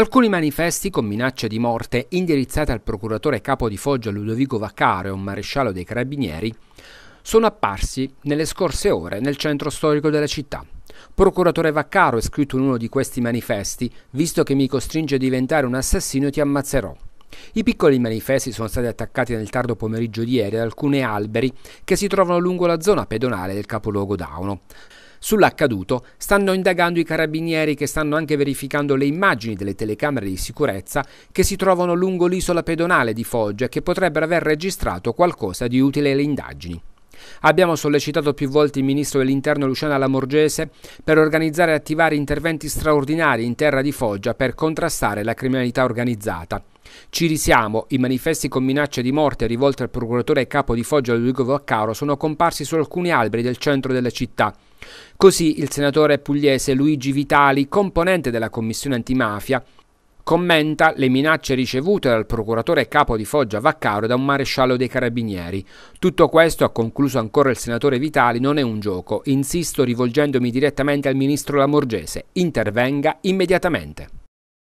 Alcuni manifesti con minacce di morte indirizzate al procuratore capo di Foggia Ludovico Vaccaro, e un maresciallo dei carabinieri, sono apparsi nelle scorse ore nel centro storico della città. Procuratore Vaccaro è scritto in uno di questi manifesti, visto che mi costringe a diventare un assassino ti ammazzerò. I piccoli manifesti sono stati attaccati nel tardo pomeriggio di ieri da alcuni alberi che si trovano lungo la zona pedonale del capoluogo Dauno. Sull'accaduto stanno indagando i carabinieri che stanno anche verificando le immagini delle telecamere di sicurezza che si trovano lungo l'isola pedonale di Foggia e che potrebbero aver registrato qualcosa di utile alle indagini. Abbiamo sollecitato più volte il ministro dell'interno Luciana Lamorgese per organizzare e attivare interventi straordinari in terra di Foggia per contrastare la criminalità organizzata. Ci risiamo, i manifesti con minacce di morte rivolte al procuratore capo di Foggia Ludovico Vaccaro sono comparsi su alcuni alberi del centro della città. Così il senatore pugliese Luigi Vitali, componente della commissione antimafia, commenta le minacce ricevute dal procuratore capo di Foggia Vaccaro da un maresciallo dei carabinieri. Tutto questo, ha concluso ancora il senatore Vitali, non è un gioco. Insisto rivolgendomi direttamente al ministro Lamorgese. Intervenga immediatamente.